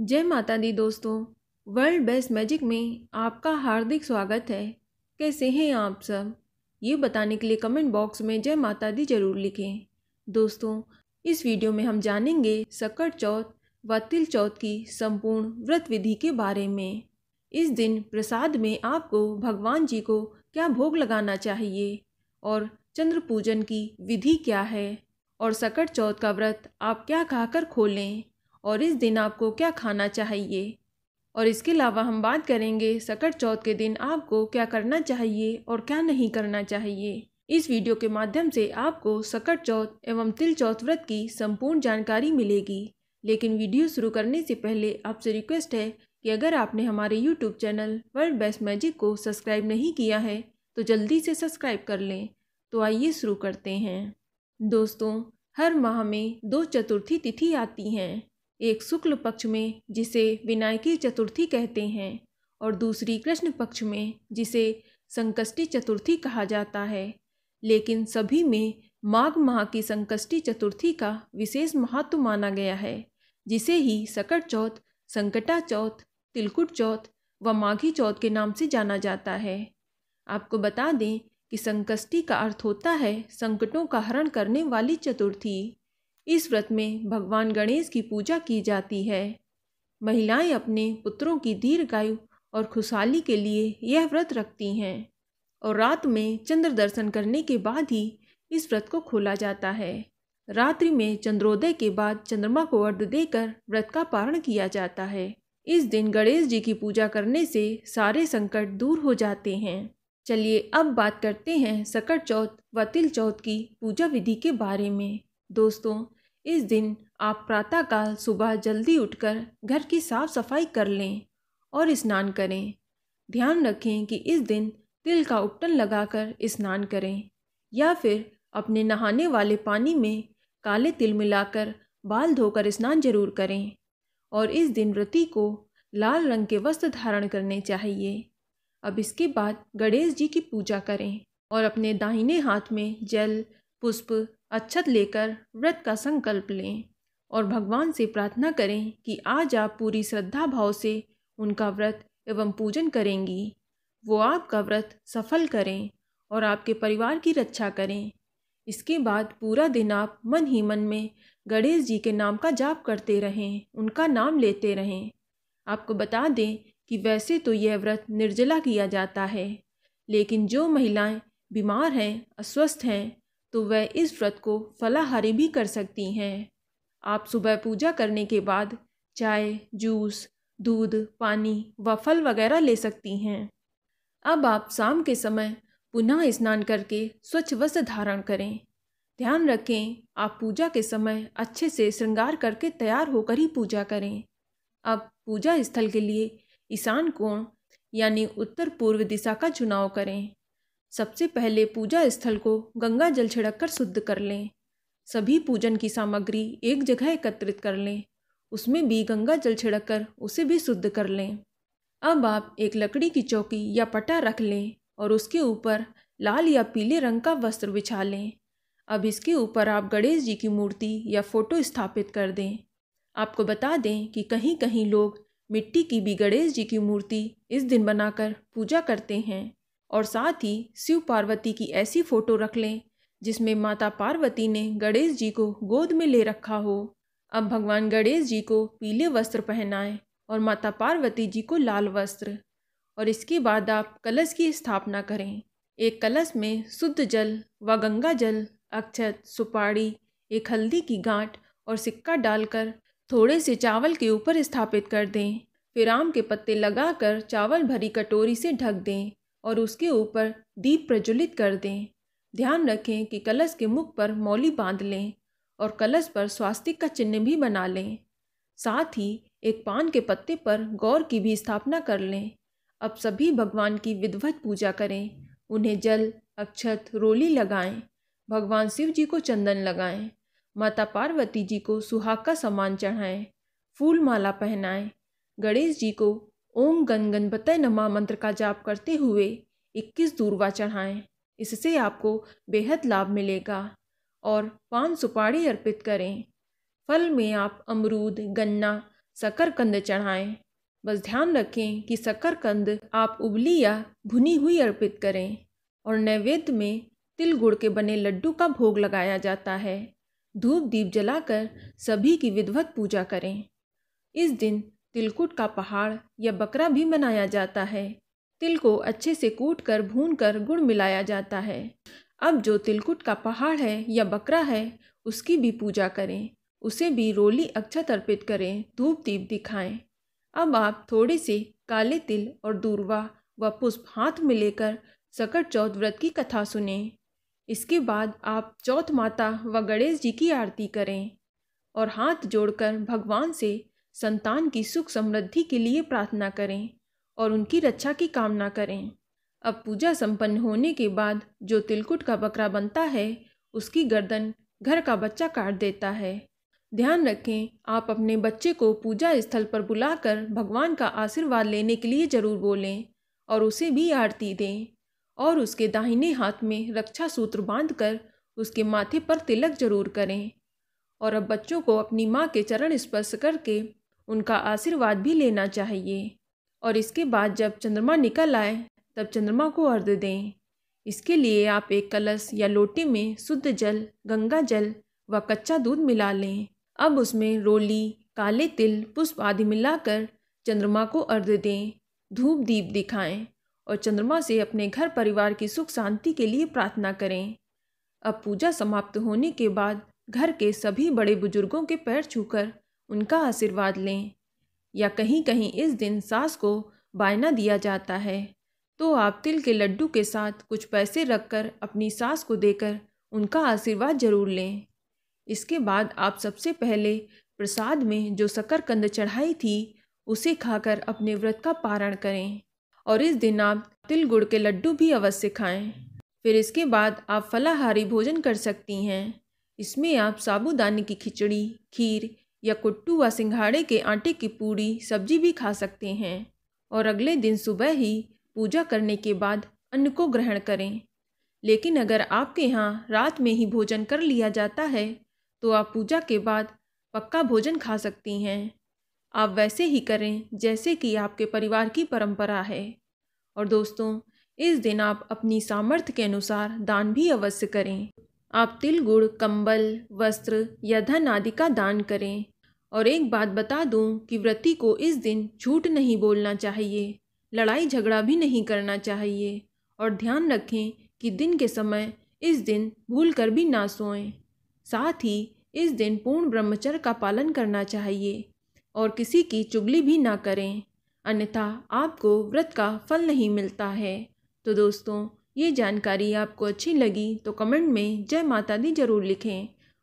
जय माता दी दोस्तों वर्ल्ड बेस्ट मैजिक में आपका हार्दिक स्वागत है कैसे हैं आप सब ये बताने के लिए कमेंट बॉक्स में जय माता दी जरूर लिखें दोस्तों इस वीडियो में हम जानेंगे सकट चौथ व तिल चौथ की संपूर्ण व्रत विधि के बारे में इस दिन प्रसाद में आपको भगवान जी को क्या भोग लगाना चाहिए और चंद्र पूजन की विधि क्या है और सकट चौथ का व्रत आप क्या खाकर खोलें और इस दिन आपको क्या खाना चाहिए और इसके अलावा हम बात करेंगे सकट चौथ के दिन आपको क्या करना चाहिए और क्या नहीं करना चाहिए इस वीडियो के माध्यम से आपको सकट चौथ एवं तिल चौथ व्रत की संपूर्ण जानकारी मिलेगी लेकिन वीडियो शुरू करने से पहले आपसे रिक्वेस्ट है कि अगर आपने हमारे YouTube channel world best magic को सब्सक्राइब नहीं किया है तो जल्दी से सब्सक्राइब कर लें तो आइए शुरू करते हैं दोस्तों हर माह में दो चतुर्थी तिथि आती हैं एक शुक्ल पक्ष में जिसे विनायकी चतुर्थी कहते हैं और दूसरी कृष्ण पक्ष में जिसे संकष्टी चतुर्थी कहा जाता है लेकिन सभी में माघ माह की संकष्टी चतुर्थी का विशेष महत्व माना गया है जिसे ही सकट चौथ संकटा चौथ तिलकुट चौथ व माघी चौथ के नाम से जाना जाता है आपको बता दें कि संकष्टी का अर्थ होता है संकटों का हरण करने वाली चतुर्थी इस व्रत में भगवान गणेश की पूजा की जाती है महिलाएं अपने पुत्रों की दीर्घायु और खुशहाली के लिए यह व्रत रखती हैं और रात में चंद्र दर्शन करने के बाद ही इस व्रत को खोला जाता है रात्रि में चंद्रोदय के बाद चंद्रमा को अर्ध देकर व्रत का पारण किया जाता है इस दिन गणेश जी की पूजा करने से सारे संकट दूर हो जाते हैं चलिए अब बात करते हैं सकट चौथ व तिल चौथ की पूजा विधि के बारे में दोस्तों इस दिन आप प्रातःकाल सुबह जल्दी उठकर घर की साफ सफाई कर लें और स्नान करें ध्यान रखें कि इस दिन तिल का उपटन लगाकर स्नान करें या फिर अपने नहाने वाले पानी में काले तिल मिलाकर बाल धोकर स्नान जरूर करें और इस दिन व्रती को लाल रंग के वस्त्र धारण करने चाहिए अब इसके बाद गणेश जी की पूजा करें और अपने दाहिने हाथ में जल पुष्प अक्षत लेकर व्रत का संकल्प लें और भगवान से प्रार्थना करें कि आज आप पूरी श्रद्धा भाव से उनका व्रत एवं पूजन करेंगी वो आपका व्रत सफल करें और आपके परिवार की रक्षा करें इसके बाद पूरा दिन आप मन ही मन में गणेश जी के नाम का जाप करते रहें उनका नाम लेते रहें आपको बता दें कि वैसे तो यह व्रत निर्जला किया जाता है लेकिन जो महिलाएं बीमार हैं अस्वस्थ हैं तो वह इस व्रत को फलाहारी भी कर सकती हैं आप सुबह पूजा करने के बाद चाय जूस दूध पानी व फल वगैरह ले सकती हैं अब आप शाम के समय पुनः स्नान करके स्वच्छ वस्त्र धारण करें ध्यान रखें आप पूजा के समय अच्छे से श्रृंगार करके तैयार होकर ही पूजा करें अब पूजा स्थल के लिए ईशान कोण यानी उत्तर पूर्व दिशा का चुनाव करें सबसे पहले पूजा स्थल को गंगा जल छिड़क कर शुद्ध कर लें सभी पूजन की सामग्री एक जगह एकत्रित कर लें उसमें भी गंगा जल छिड़क कर उसे भी शुद्ध कर लें अब आप एक लकड़ी की चौकी या पटा रख लें और उसके ऊपर लाल या पीले रंग का वस्त्र बिछा लें अब इसके ऊपर आप गणेश जी की मूर्ति या फोटो स्थापित कर दें आपको बता दें कि कहीं कहीं लोग मिट्टी की भी गणेश जी की मूर्ति इस दिन बनाकर पूजा करते हैं और साथ ही शिव पार्वती की ऐसी फोटो रख लें जिसमें माता पार्वती ने गणेश जी को गोद में ले रखा हो अब भगवान गणेश जी को पीले वस्त्र पहनाएं और माता पार्वती जी को लाल वस्त्र और इसके बाद आप कलश की स्थापना करें एक कलश में शुद्ध जल व गंगा जल अक्षत सुपारी एक हल्दी की गांठ और सिक्का डालकर थोड़े से चावल के ऊपर स्थापित कर दें फिर आम के पत्ते लगाकर चावल भरी कटोरी से ढक दें और उसके ऊपर दीप प्रज्वलित कर दें ध्यान रखें कि कलश के मुख पर मौली बांध लें और कलश पर स्वास्तिक का चिन्ह भी बना लें साथ ही एक पान के पत्ते पर गौर की भी स्थापना कर लें अब सभी भगवान की विधवत पूजा करें उन्हें जल अक्षत रोली लगाएं भगवान शिव जी को चंदन लगाएं माता पार्वती जी को सुहाग का सामान चढ़ाएं फूल माला पहनाएं गणेश जी को ओम गण गणपतय नमा मंत्र का जाप करते हुए 21 दूरवा चढ़ाएं इससे आपको बेहद लाभ मिलेगा और पान सुपारी अर्पित करें फल में आप अमरूद गन्ना शकरकंद चढ़ाएं बस ध्यान रखें कि शकरकंद आप उबली या भुनी हुई अर्पित करें और नैवेद्य में तिल गुड़ के बने लड्डू का भोग लगाया जाता है धूप दीप जलाकर सभी की विधवत पूजा करें इस दिन तिलकुट का पहाड़ या बकरा भी बनाया जाता है तिल को अच्छे से कूट कर भून कर गुड़ मिलाया जाता है अब जो तिलकुट का पहाड़ है या बकरा है उसकी भी पूजा करें उसे भी रोली अक्षत अर्पित करें धूप दीप दिखाएं अब आप थोड़े से काले तिल और दूरवा व पुष्प हाथ में लेकर सकट चौथ व्रत की कथा सुने इसके बाद आप चौथ माता व गणेश जी की आरती करें और हाथ जोड़कर भगवान से संतान की सुख समृद्धि के लिए प्रार्थना करें और उनकी रक्षा की कामना करें अब पूजा संपन्न होने के बाद जो तिलकुट का बकरा बनता है उसकी गर्दन घर का बच्चा काट देता है ध्यान रखें आप अपने बच्चे को पूजा स्थल पर बुलाकर भगवान का आशीर्वाद लेने के लिए ज़रूर बोलें और उसे भी आरती दें और उसके दाहिने हाथ में रक्षा सूत्र बांधकर उसके माथे पर तिलक जरूर करें और अब बच्चों को अपनी माँ के चरण स्पर्श करके उनका आशीर्वाद भी लेना चाहिए और इसके बाद जब चंद्रमा निकल आए तब चंद्रमा को अर्घ दें इसके लिए आप एक कलश या लोटे में शुद्ध जल गंगा जल व कच्चा दूध मिला लें अब उसमें रोली काले तिल पुष्प आदि मिलाकर चंद्रमा को अर्घ दें धूप दीप दिखाएं और चंद्रमा से अपने घर परिवार की सुख शांति के लिए प्रार्थना करें अब पूजा समाप्त होने के बाद घर के सभी बड़े बुजुर्गों के पैर छूकर उनका आशीर्वाद लें या कहीं कहीं इस दिन सास को बायना दिया जाता है तो आप तिल के लड्डू के साथ कुछ पैसे रखकर अपनी सास को देकर उनका आशीर्वाद ज़रूर लें इसके बाद आप सबसे पहले प्रसाद में जो शकरकंद चढ़ाई थी उसे खाकर अपने व्रत का पारण करें और इस दिन आप तिल गुड़ के लड्डू भी अवश्य खाएं फिर इसके बाद आप फलाहारी भोजन कर सकती हैं इसमें आप साबूदाने की खिचड़ी खीर या कुट्टू व सिंघाड़े के आटे की पूड़ी सब्जी भी खा सकते हैं और अगले दिन सुबह ही पूजा करने के बाद अन्न को ग्रहण करें लेकिन अगर आपके यहाँ रात में ही भोजन कर लिया जाता है तो आप पूजा के बाद पक्का भोजन खा सकती हैं आप वैसे ही करें जैसे कि आपके परिवार की परंपरा है और दोस्तों इस दिन आप अपनी सामर्थ्य के अनुसार दान भी अवश्य करें आप तिल गुड़ कंबल वस्त्र या धन आदि का दान करें और एक बात बता दूं कि व्रति को इस दिन झूठ नहीं बोलना चाहिए लड़ाई झगड़ा भी नहीं करना चाहिए और ध्यान रखें कि दिन के समय इस दिन भूल कर भी ना सोएं साथ ही इस दिन पूर्ण ब्रह्मचर्य का पालन करना चाहिए और किसी की चुगली भी ना करें अन्यथा आपको व्रत का फल नहीं मिलता है तो दोस्तों ये जानकारी आपको अच्छी लगी तो कमेंट में जय माता दी ज़रूर लिखें